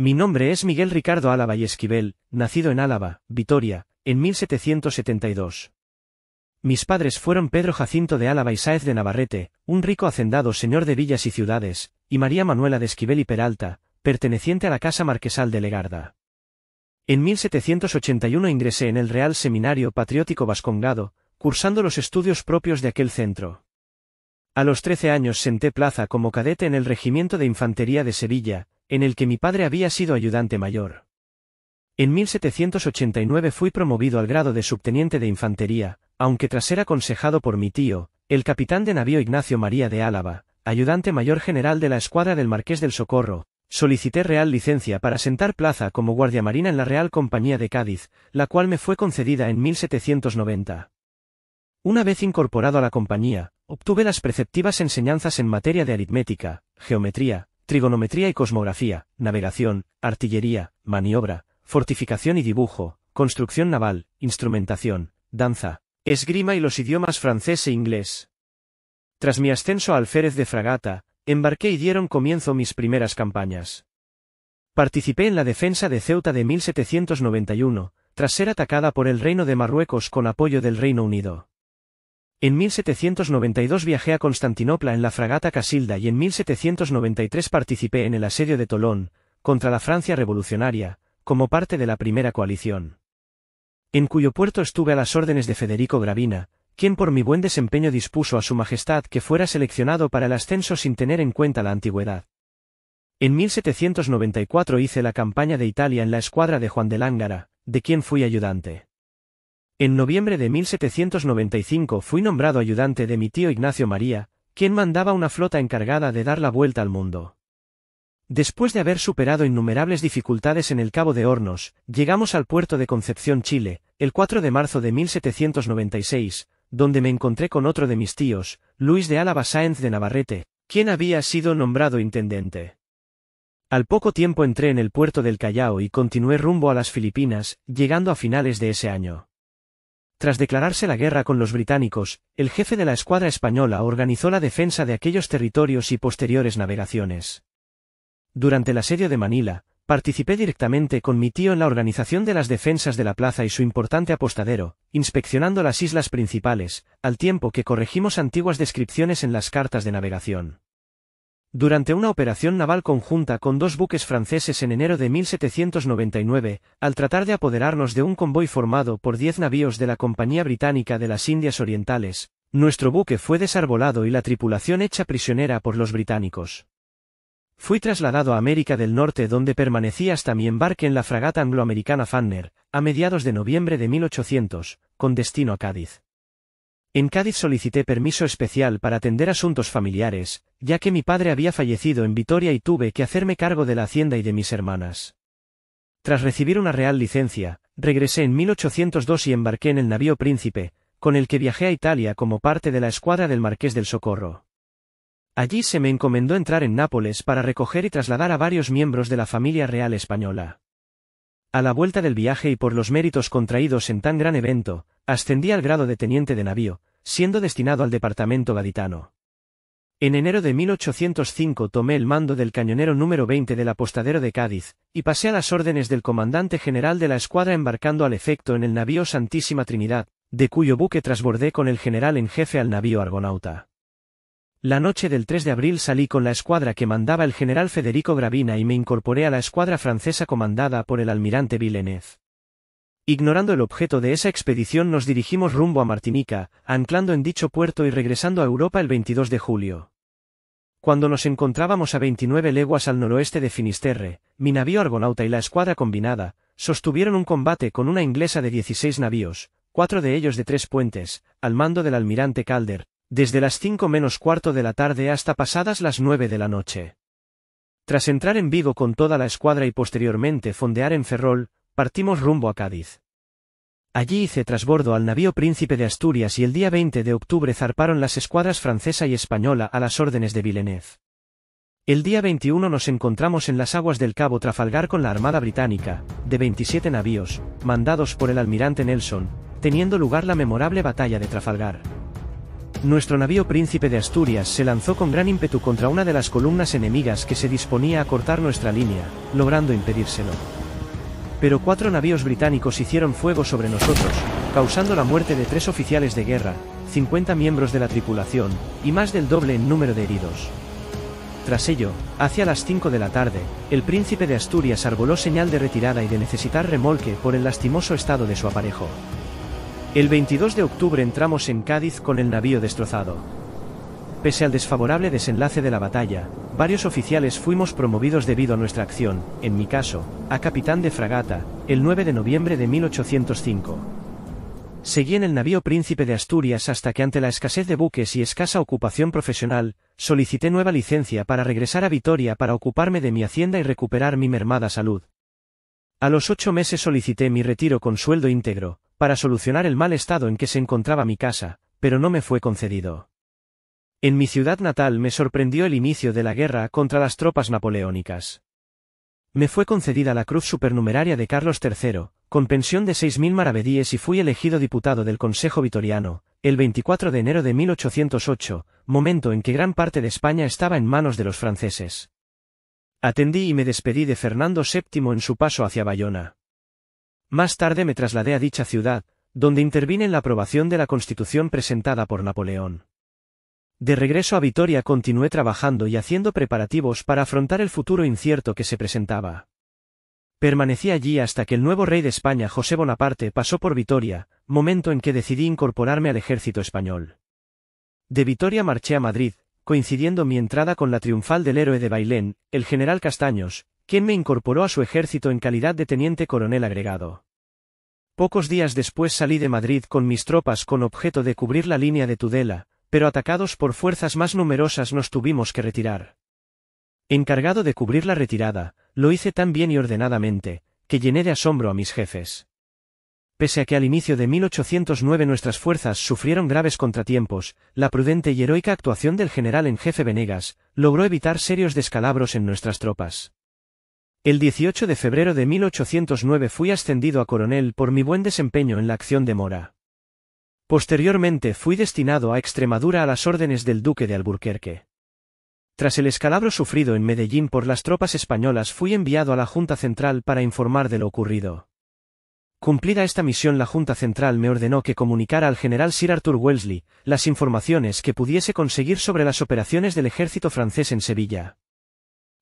Mi nombre es Miguel Ricardo Álava y Esquivel, nacido en Álava, Vitoria, en 1772. Mis padres fueron Pedro Jacinto de Álava y Sáez de Navarrete, un rico hacendado señor de villas y ciudades, y María Manuela de Esquivel y Peralta, perteneciente a la Casa Marquesal de Legarda. En 1781 ingresé en el Real Seminario Patriótico Vascongado, cursando los estudios propios de aquel centro. A los trece años senté plaza como cadete en el Regimiento de Infantería de Sevilla, en el que mi padre había sido ayudante mayor. En 1789 fui promovido al grado de subteniente de infantería, aunque tras ser aconsejado por mi tío, el capitán de navío Ignacio María de Álava, ayudante mayor general de la escuadra del Marqués del Socorro, solicité real licencia para sentar plaza como guardia marina en la Real Compañía de Cádiz, la cual me fue concedida en 1790. Una vez incorporado a la compañía, obtuve las preceptivas enseñanzas en materia de aritmética, geometría, trigonometría y cosmografía, navegación, artillería, maniobra, fortificación y dibujo, construcción naval, instrumentación, danza, esgrima y los idiomas francés e inglés. Tras mi ascenso al alférez de fragata, embarqué y dieron comienzo mis primeras campañas. Participé en la defensa de Ceuta de 1791, tras ser atacada por el Reino de Marruecos con apoyo del Reino Unido. En 1792 viajé a Constantinopla en la fragata Casilda y en 1793 participé en el asedio de Tolón, contra la Francia revolucionaria, como parte de la primera coalición. En cuyo puerto estuve a las órdenes de Federico Gravina, quien por mi buen desempeño dispuso a su majestad que fuera seleccionado para el ascenso sin tener en cuenta la antigüedad. En 1794 hice la campaña de Italia en la escuadra de Juan de Lángara, de quien fui ayudante. En noviembre de 1795 fui nombrado ayudante de mi tío Ignacio María, quien mandaba una flota encargada de dar la vuelta al mundo. Después de haber superado innumerables dificultades en el Cabo de Hornos, llegamos al puerto de Concepción, Chile, el 4 de marzo de 1796, donde me encontré con otro de mis tíos, Luis de Álava Sáenz de Navarrete, quien había sido nombrado intendente. Al poco tiempo entré en el puerto del Callao y continué rumbo a las Filipinas, llegando a finales de ese año. Tras declararse la guerra con los británicos, el jefe de la escuadra española organizó la defensa de aquellos territorios y posteriores navegaciones. Durante el asedio de Manila, participé directamente con mi tío en la organización de las defensas de la plaza y su importante apostadero, inspeccionando las islas principales, al tiempo que corregimos antiguas descripciones en las cartas de navegación. Durante una operación naval conjunta con dos buques franceses en enero de 1799, al tratar de apoderarnos de un convoy formado por diez navíos de la Compañía Británica de las Indias Orientales, nuestro buque fue desarbolado y la tripulación hecha prisionera por los británicos. Fui trasladado a América del Norte donde permanecí hasta mi embarque en la fragata angloamericana Fanner, a mediados de noviembre de 1800, con destino a Cádiz. En Cádiz solicité permiso especial para atender asuntos familiares, ya que mi padre había fallecido en Vitoria y tuve que hacerme cargo de la hacienda y de mis hermanas. Tras recibir una real licencia, regresé en 1802 y embarqué en el navío Príncipe, con el que viajé a Italia como parte de la escuadra del Marqués del Socorro. Allí se me encomendó entrar en Nápoles para recoger y trasladar a varios miembros de la familia real española. A la vuelta del viaje y por los méritos contraídos en tan gran evento, ascendí al grado de teniente de navío, siendo destinado al departamento gaditano. En enero de 1805 tomé el mando del cañonero número 20 del apostadero de Cádiz, y pasé a las órdenes del comandante general de la escuadra embarcando al efecto en el navío Santísima Trinidad, de cuyo buque trasbordé con el general en jefe al navío Argonauta. La noche del 3 de abril salí con la escuadra que mandaba el general Federico Gravina y me incorporé a la escuadra francesa comandada por el almirante Villeneuve. Ignorando el objeto de esa expedición nos dirigimos rumbo a Martinica, anclando en dicho puerto y regresando a Europa el 22 de julio. Cuando nos encontrábamos a 29 leguas al noroeste de Finisterre, mi navío Argonauta y la escuadra combinada, sostuvieron un combate con una inglesa de 16 navíos, cuatro de ellos de tres puentes, al mando del almirante Calder, desde las cinco menos cuarto de la tarde hasta pasadas las nueve de la noche. Tras entrar en Vigo con toda la escuadra y posteriormente fondear en Ferrol, Partimos rumbo a Cádiz. Allí hice trasbordo al navío Príncipe de Asturias y el día 20 de octubre zarparon las escuadras francesa y española a las órdenes de Villeneuve. El día 21 nos encontramos en las aguas del Cabo Trafalgar con la Armada Británica, de 27 navíos, mandados por el almirante Nelson, teniendo lugar la memorable batalla de Trafalgar. Nuestro navío Príncipe de Asturias se lanzó con gran ímpetu contra una de las columnas enemigas que se disponía a cortar nuestra línea, logrando impedírselo. Pero cuatro navíos británicos hicieron fuego sobre nosotros, causando la muerte de tres oficiales de guerra, 50 miembros de la tripulación, y más del doble en número de heridos. Tras ello, hacia las 5 de la tarde, el príncipe de Asturias arboló señal de retirada y de necesitar remolque por el lastimoso estado de su aparejo. El 22 de octubre entramos en Cádiz con el navío destrozado. Pese al desfavorable desenlace de la batalla, Varios oficiales fuimos promovidos debido a nuestra acción, en mi caso, a capitán de fragata, el 9 de noviembre de 1805. Seguí en el navío Príncipe de Asturias hasta que ante la escasez de buques y escasa ocupación profesional, solicité nueva licencia para regresar a Vitoria para ocuparme de mi hacienda y recuperar mi mermada salud. A los ocho meses solicité mi retiro con sueldo íntegro, para solucionar el mal estado en que se encontraba mi casa, pero no me fue concedido. En mi ciudad natal me sorprendió el inicio de la guerra contra las tropas napoleónicas. Me fue concedida la cruz supernumeraria de Carlos III, con pensión de 6.000 maravedíes y fui elegido diputado del Consejo Vitoriano, el 24 de enero de 1808, momento en que gran parte de España estaba en manos de los franceses. Atendí y me despedí de Fernando VII en su paso hacia Bayona. Más tarde me trasladé a dicha ciudad, donde intervine en la aprobación de la Constitución presentada por Napoleón. De regreso a Vitoria continué trabajando y haciendo preparativos para afrontar el futuro incierto que se presentaba. Permanecí allí hasta que el nuevo rey de España José Bonaparte pasó por Vitoria, momento en que decidí incorporarme al ejército español. De Vitoria marché a Madrid, coincidiendo mi entrada con la triunfal del héroe de Bailén, el general Castaños, quien me incorporó a su ejército en calidad de teniente coronel agregado. Pocos días después salí de Madrid con mis tropas con objeto de cubrir la línea de Tudela, pero atacados por fuerzas más numerosas nos tuvimos que retirar. Encargado de cubrir la retirada, lo hice tan bien y ordenadamente, que llené de asombro a mis jefes. Pese a que al inicio de 1809 nuestras fuerzas sufrieron graves contratiempos, la prudente y heroica actuación del general en jefe Venegas, logró evitar serios descalabros en nuestras tropas. El 18 de febrero de 1809 fui ascendido a coronel por mi buen desempeño en la acción de Mora. Posteriormente fui destinado a Extremadura a las órdenes del duque de Alburquerque. Tras el escalabro sufrido en Medellín por las tropas españolas fui enviado a la Junta Central para informar de lo ocurrido. Cumplida esta misión la Junta Central me ordenó que comunicara al general Sir Arthur Wellesley las informaciones que pudiese conseguir sobre las operaciones del ejército francés en Sevilla.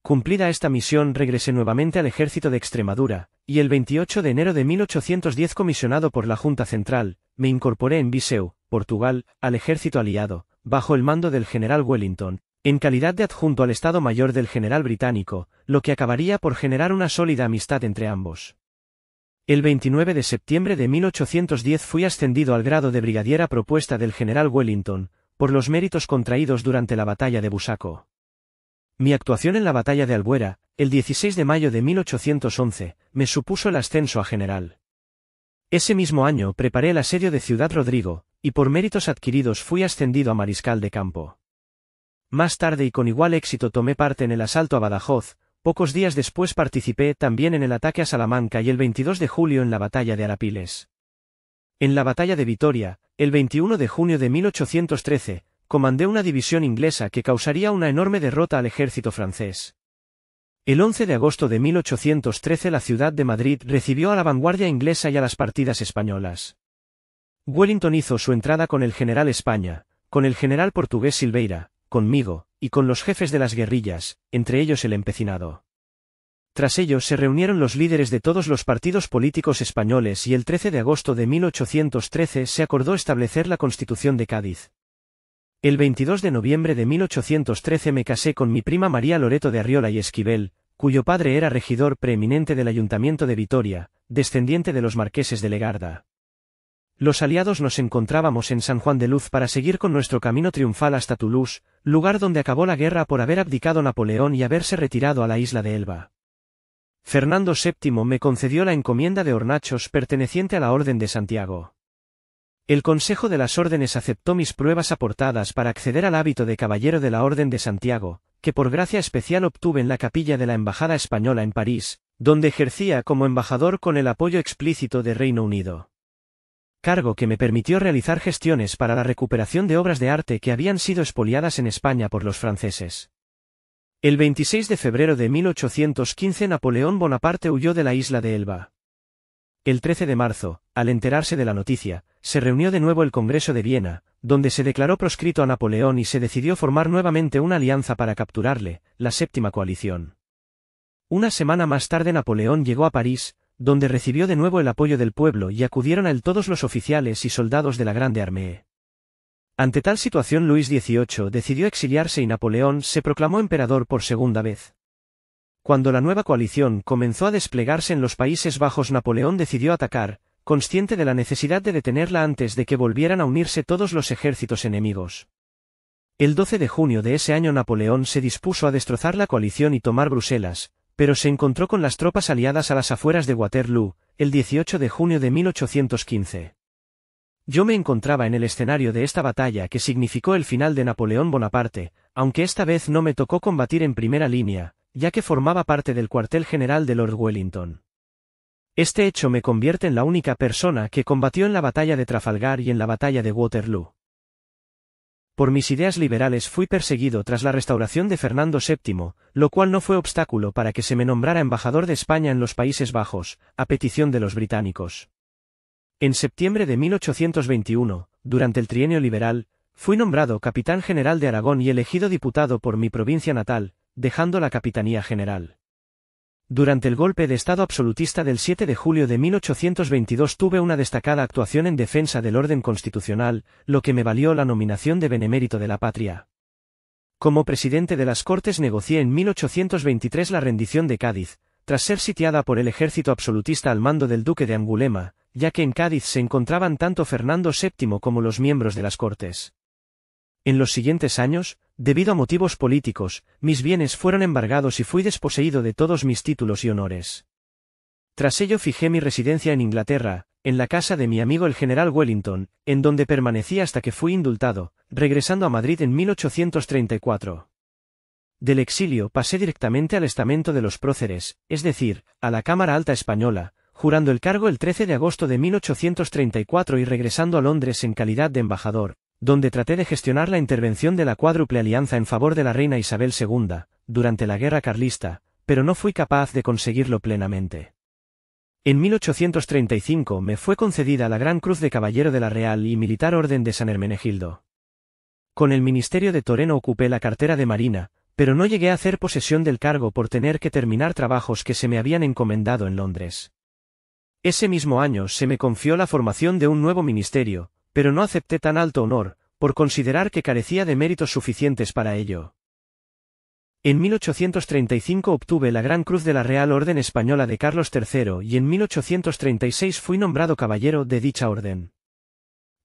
Cumplida esta misión regresé nuevamente al ejército de Extremadura, y el 28 de enero de 1810 comisionado por la Junta Central, me incorporé en Viseu, Portugal, al ejército aliado, bajo el mando del general Wellington, en calidad de adjunto al Estado Mayor del general británico, lo que acabaría por generar una sólida amistad entre ambos. El 29 de septiembre de 1810 fui ascendido al grado de brigadiera propuesta del general Wellington, por los méritos contraídos durante la batalla de Busaco. Mi actuación en la batalla de Albuera, el 16 de mayo de 1811, me supuso el ascenso a general. Ese mismo año preparé el asedio de Ciudad Rodrigo, y por méritos adquiridos fui ascendido a mariscal de campo. Más tarde y con igual éxito tomé parte en el asalto a Badajoz, pocos días después participé también en el ataque a Salamanca y el 22 de julio en la batalla de Arapiles. En la batalla de Vitoria, el 21 de junio de 1813, comandé una división inglesa que causaría una enorme derrota al ejército francés. El 11 de agosto de 1813 la ciudad de Madrid recibió a la vanguardia inglesa y a las partidas españolas. Wellington hizo su entrada con el general España, con el general portugués Silveira, conmigo, y con los jefes de las guerrillas, entre ellos el empecinado. Tras ellos se reunieron los líderes de todos los partidos políticos españoles y el 13 de agosto de 1813 se acordó establecer la Constitución de Cádiz. El 22 de noviembre de 1813 me casé con mi prima María Loreto de Arriola y Esquivel, cuyo padre era regidor preeminente del Ayuntamiento de Vitoria, descendiente de los marqueses de Legarda. Los aliados nos encontrábamos en San Juan de Luz para seguir con nuestro camino triunfal hasta Toulouse, lugar donde acabó la guerra por haber abdicado Napoleón y haberse retirado a la isla de Elba. Fernando VII me concedió la encomienda de Hornachos perteneciente a la Orden de Santiago. El Consejo de las Órdenes aceptó mis pruebas aportadas para acceder al hábito de caballero de la Orden de Santiago, que por gracia especial obtuve en la capilla de la Embajada Española en París, donde ejercía como embajador con el apoyo explícito de Reino Unido. Cargo que me permitió realizar gestiones para la recuperación de obras de arte que habían sido expoliadas en España por los franceses. El 26 de febrero de 1815 Napoleón Bonaparte huyó de la isla de Elba. El 13 de marzo, al enterarse de la noticia, se reunió de nuevo el Congreso de Viena, donde se declaró proscrito a Napoleón y se decidió formar nuevamente una alianza para capturarle, la Séptima Coalición. Una semana más tarde Napoleón llegó a París, donde recibió de nuevo el apoyo del pueblo y acudieron a él todos los oficiales y soldados de la Grande Armée. Ante tal situación Luis XVIII decidió exiliarse y Napoleón se proclamó emperador por segunda vez. Cuando la nueva coalición comenzó a desplegarse en los Países Bajos Napoleón decidió atacar, consciente de la necesidad de detenerla antes de que volvieran a unirse todos los ejércitos enemigos. El 12 de junio de ese año Napoleón se dispuso a destrozar la coalición y tomar Bruselas, pero se encontró con las tropas aliadas a las afueras de Waterloo, el 18 de junio de 1815. Yo me encontraba en el escenario de esta batalla que significó el final de Napoleón Bonaparte, aunque esta vez no me tocó combatir en primera línea, ya que formaba parte del cuartel general de Lord Wellington. Este hecho me convierte en la única persona que combatió en la batalla de Trafalgar y en la batalla de Waterloo. Por mis ideas liberales fui perseguido tras la restauración de Fernando VII, lo cual no fue obstáculo para que se me nombrara embajador de España en los Países Bajos, a petición de los británicos. En septiembre de 1821, durante el trienio liberal, fui nombrado capitán general de Aragón y elegido diputado por mi provincia natal, dejando la capitanía general. Durante el golpe de Estado absolutista del 7 de julio de 1822 tuve una destacada actuación en defensa del orden constitucional, lo que me valió la nominación de Benemérito de la Patria. Como presidente de las Cortes negocié en 1823 la rendición de Cádiz, tras ser sitiada por el ejército absolutista al mando del duque de Angulema, ya que en Cádiz se encontraban tanto Fernando VII como los miembros de las Cortes. En los siguientes años, debido a motivos políticos, mis bienes fueron embargados y fui desposeído de todos mis títulos y honores. Tras ello fijé mi residencia en Inglaterra, en la casa de mi amigo el general Wellington, en donde permanecí hasta que fui indultado, regresando a Madrid en 1834. Del exilio pasé directamente al estamento de los próceres, es decir, a la Cámara Alta Española, jurando el cargo el 13 de agosto de 1834 y regresando a Londres en calidad de embajador, donde traté de gestionar la intervención de la cuádruple alianza en favor de la reina Isabel II, durante la guerra carlista, pero no fui capaz de conseguirlo plenamente. En 1835 me fue concedida la Gran Cruz de Caballero de la Real y Militar Orden de San Hermenegildo. Con el Ministerio de Toreno ocupé la cartera de Marina, pero no llegué a hacer posesión del cargo por tener que terminar trabajos que se me habían encomendado en Londres. Ese mismo año se me confió la formación de un nuevo ministerio, pero no acepté tan alto honor, por considerar que carecía de méritos suficientes para ello. En 1835 obtuve la Gran Cruz de la Real Orden Española de Carlos III y en 1836 fui nombrado caballero de dicha orden.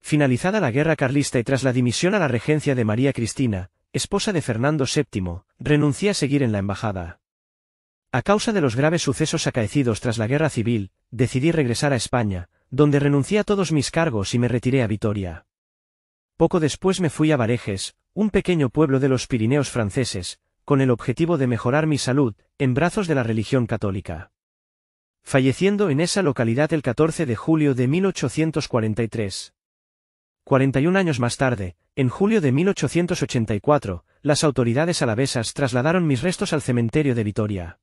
Finalizada la guerra carlista y tras la dimisión a la regencia de María Cristina, esposa de Fernando VII, renuncié a seguir en la embajada. A causa de los graves sucesos acaecidos tras la guerra civil, decidí regresar a España, donde renuncié a todos mis cargos y me retiré a Vitoria. Poco después me fui a Bareges, un pequeño pueblo de los Pirineos franceses, con el objetivo de mejorar mi salud, en brazos de la religión católica. Falleciendo en esa localidad el 14 de julio de 1843. 41 años más tarde, en julio de 1884, las autoridades alavesas trasladaron mis restos al cementerio de Vitoria.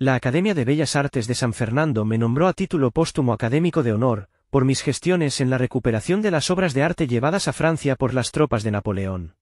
La Academia de Bellas Artes de San Fernando me nombró a título póstumo académico de honor, por mis gestiones en la recuperación de las obras de arte llevadas a Francia por las tropas de Napoleón.